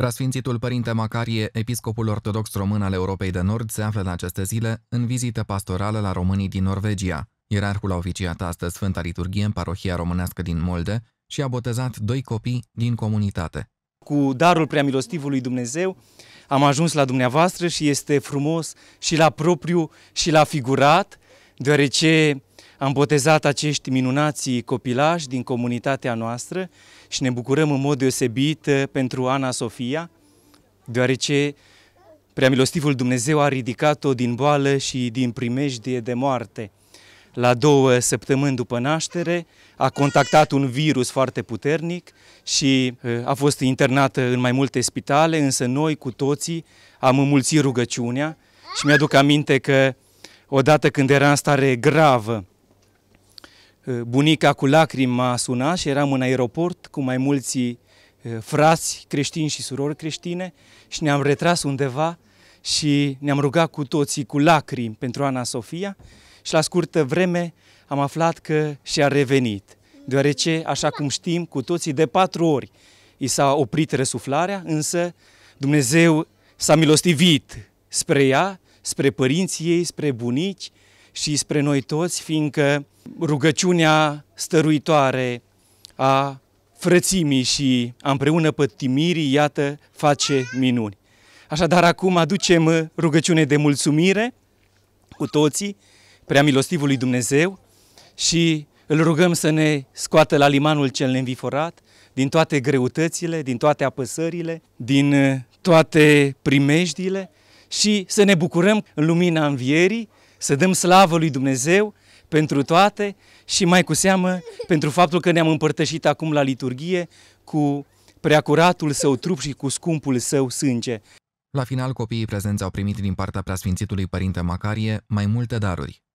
Preasfințitul Părinte Macarie, episcopul ortodox român al Europei de Nord, se află în aceste zile în vizită pastorală la românii din Norvegia. Ierarhul a oficiat astăzi Sfânta Liturghie în parohia românească din Molde și a botezat doi copii din comunitate. Cu darul preamilostivului Dumnezeu am ajuns la dumneavoastră și este frumos și la propriu și la figurat, deoarece am botezat acești minunații copilași din comunitatea noastră și ne bucurăm în mod deosebit uh, pentru Ana Sofia, deoarece Preamilostivul Dumnezeu a ridicat-o din boală și din primejdie de moarte. La două săptămâni după naștere a contactat un virus foarte puternic și uh, a fost internată în mai multe spitale, însă noi cu toții am înmulțit rugăciunea și mi-aduc aminte că odată când era în stare gravă, Eh, bunica cu lacrimi m-a sunat și eram în aeroport cu mai mulți eh, frați creștini și surori creștine și ne-am retras undeva și ne-am rugat cu toții cu lacrimi pentru Ana Sofia și la scurtă vreme am aflat că și-a revenit, deoarece, așa cum știm, cu toții de patru ori i s-a oprit răsuflarea, însă Dumnezeu s-a milostivit spre ea, spre părinții ei, spre bunici și spre noi toți, fiindcă rugăciunea stăruitoare a frățimii și a împreună pătimirii, iată, face minuni. Așadar, acum aducem rugăciune de mulțumire cu toții, prea milostivului Dumnezeu, și îl rugăm să ne scoată la limanul cel neînviforat, din toate greutățile, din toate apăsările, din toate primejdiile și să ne bucurăm în lumina învierii să dăm slavă lui Dumnezeu pentru toate și mai cu seamă pentru faptul că ne-am împărtășit acum la liturghie cu preacuratul său trup și cu scumpul său sânge. La final, copiii prezenți au primit din partea preasfințitului Părinte Macarie mai multe daruri,